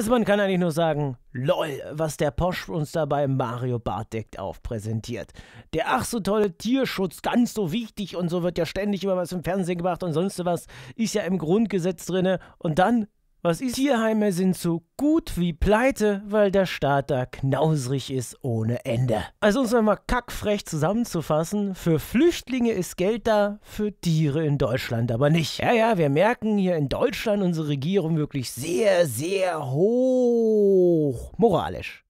Also man kann eigentlich nur sagen, lol, was der Porsche uns dabei Mario Bartdeckt aufpräsentiert. Der ach so tolle Tierschutz, ganz so wichtig und so wird ja ständig über was im Fernsehen gemacht und sonst was, ist ja im Grundgesetz drinne. Und dann was ist? Tierheime sind so gut wie pleite, weil der Staat da knausrig ist ohne Ende. Also um es einmal kackfrech zusammenzufassen, für Flüchtlinge ist Geld da, für Tiere in Deutschland aber nicht. Ja, ja, wir merken hier in Deutschland unsere Regierung wirklich sehr, sehr hoch moralisch.